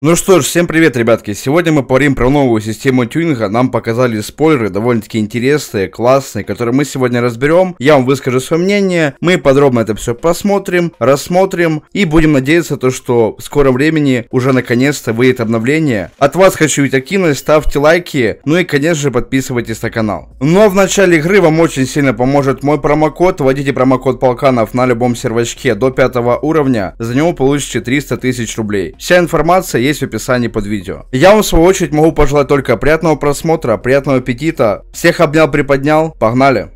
Ну что ж, всем привет, ребятки! Сегодня мы поговорим про новую систему тюнинга. Нам показали спойлеры, довольно-таки интересные, классные, которые мы сегодня разберем. Я вам выскажу свое мнение, мы подробно это все посмотрим, рассмотрим и будем надеяться, то, что в скором времени уже наконец-то выйдет обновление. От вас хочу ведь активность, ставьте лайки, ну и конечно же подписывайтесь на канал. Но в начале игры вам очень сильно поможет мой промокод. Вводите промокод Полканов на любом сервачке до 5 уровня, за него получите 300 тысяч рублей. Вся информация есть в описании под видео. Я вам в свою очередь могу пожелать только приятного просмотра, приятного аппетита. Всех обнял, приподнял. Погнали!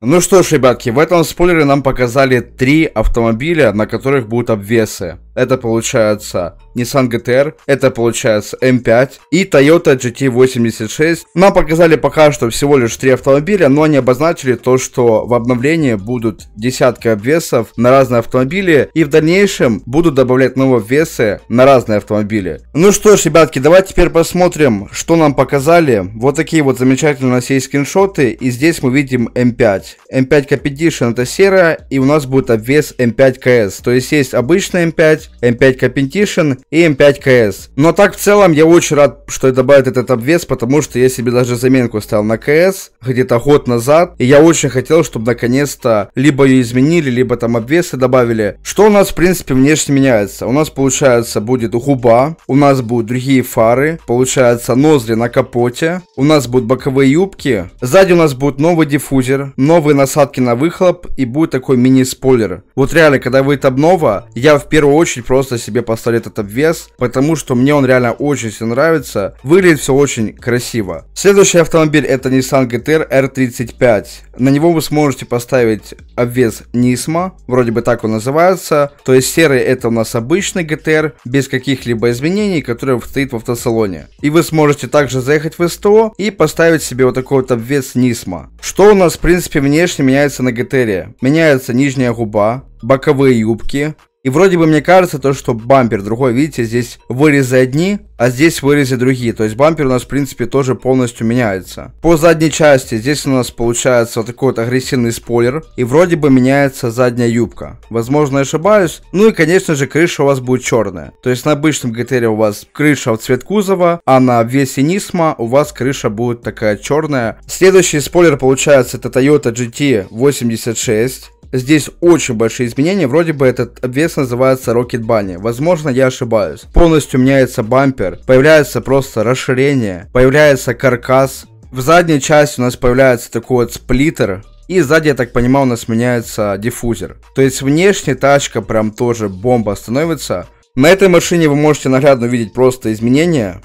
Ну что ж, ребятки, в этом спойлере нам показали три автомобиля, на которых будут обвесы это получается Nissan GTR, это получается M5 и Toyota GT86. Нам показали пока что всего лишь три автомобиля, но они обозначили то, что в обновлении будут десятки обвесов на разные автомобили и в дальнейшем будут добавлять новые весы на разные автомобили. Ну что ж, ребятки, давайте теперь посмотрим, что нам показали. Вот такие вот замечательные у нас есть скриншоты и здесь мы видим M5. M5 Competition это серая и у нас будет обвес M5 KS, то есть есть обычный M5, добавить M5 Competition и M5 CS. Но так в целом я очень рад, что добавят этот обвес, потому что я себе даже заменку ставил на КС где-то год назад. И я очень хотел, чтобы наконец-то либо ее изменили, либо там обвесы добавили. Что у нас в принципе внешне меняется? У нас получается будет губа, у нас будут другие фары, получается ноздри на капоте, у нас будут боковые юбки, сзади у нас будет новый диффузер, новые насадки на выхлоп и будет такой мини-спойлер. Вот реально, когда выйдет обнова, я в первую очередь очень просто себе поставить этот обвес, потому что мне он реально очень все нравится. Выглядит все очень красиво. Следующий автомобиль это Nissan GTR R35. На него вы сможете поставить обвес Nismo, вроде бы так он называется. То есть серый это у нас обычный GTR, без каких-либо изменений, который стоит в автосалоне. И вы сможете также заехать в СТО и поставить себе вот такой вот обвес Nismo. Что у нас в принципе внешне меняется на GTR? Меняется нижняя губа, боковые юбки, и вроде бы мне кажется, то, что бампер другой, видите, здесь вырезы одни, а здесь вырезы другие. То есть бампер у нас, в принципе, тоже полностью меняется. По задней части здесь у нас получается вот такой вот агрессивный спойлер. И вроде бы меняется задняя юбка. Возможно, я ошибаюсь. Ну и, конечно же, крыша у вас будет черная. То есть на обычном GTR у вас крыша в цвет кузова, а на обвесе Нисма у вас крыша будет такая черная. Следующий спойлер получается это Toyota GT 86. Здесь очень большие изменения, вроде бы этот обвес называется Rocket Bunny. Возможно, я ошибаюсь. Полностью меняется бампер, появляется просто расширение, появляется каркас. В задней части у нас появляется такой вот сплиттер, и сзади, я так понимаю, у нас меняется диффузер. То есть внешняя тачка прям тоже бомба становится. На этой машине вы можете наглядно увидеть просто изменения.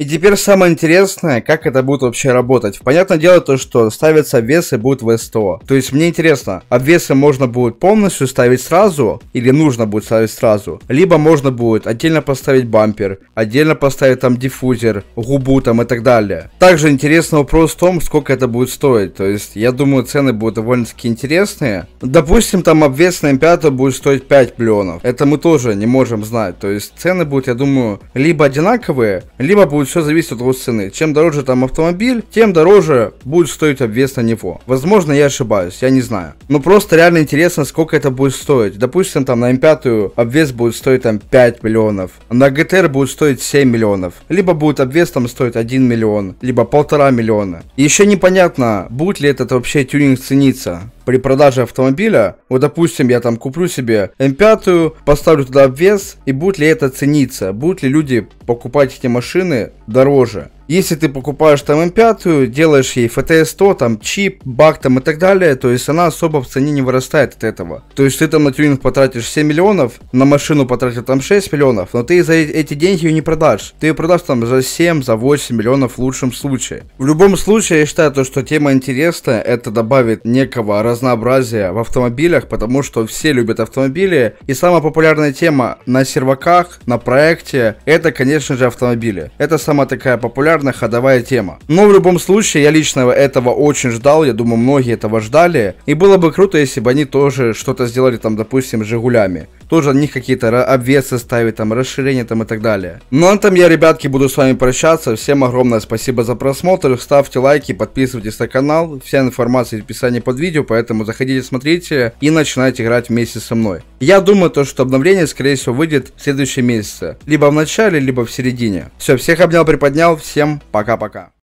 И теперь самое интересное, как это будет вообще работать. Понятное дело то, что ставятся обвесы будут в СТО. То есть мне интересно, обвесы можно будет полностью ставить сразу, или нужно будет ставить сразу, либо можно будет отдельно поставить бампер, отдельно поставить там диффузер, губу там и так далее. Также интересный вопрос в том, сколько это будет стоить. То есть я думаю цены будут довольно-таки интересные. Допустим там обвес на М5 будет стоить 5 миллионов. Это мы тоже не можем знать. То есть цены будут, я думаю, либо одинаковые, либо будут все зависит от его цены. Чем дороже там автомобиль, тем дороже будет стоить обвес на него. Возможно, я ошибаюсь, я не знаю. Но просто реально интересно, сколько это будет стоить. Допустим, там на М5 обвес будет стоить там 5 миллионов. На GTR будет стоить 7 миллионов. Либо будет обвес там стоить 1 миллион, либо полтора миллиона. еще непонятно, будет ли этот вообще тюнинг цениться при продаже автомобиля, вот допустим, я там куплю себе М5, поставлю туда обвес, и будет ли это цениться, будут ли люди покупать эти машины дороже. Если ты покупаешь там М5, делаешь ей FTS100, там чип, бак там и так далее, то есть она особо в цене не вырастает от этого. То есть ты там на тюнинг потратишь 7 миллионов, на машину потратил там 6 миллионов, но ты за э, эти деньги ее не продашь. Ты ее продашь там за 7, за 8 миллионов в лучшем случае. В любом случае, я считаю то, что тема интересная, это добавит некого разнообразия в автомобилях, потому что все любят автомобили. И самая популярная тема на серваках, на проекте, это, конечно же, автомобили. Это самая такая популярная популярная ходовая тема. Но в любом случае, я лично этого очень ждал, я думаю, многие этого ждали. И было бы круто, если бы они тоже что-то сделали там, допустим, Жигулями тоже на них какие-то обвесы ставить, там, расширения там и так далее. Ну а там я, ребятки, буду с вами прощаться. Всем огромное спасибо за просмотр. Ставьте лайки, подписывайтесь на канал. Вся информация в описании под видео, поэтому заходите, смотрите и начинайте играть вместе со мной. Я думаю, то, что обновление, скорее всего, выйдет в следующем месяце. Либо в начале, либо в середине. Все, всех обнял, приподнял. Всем пока-пока.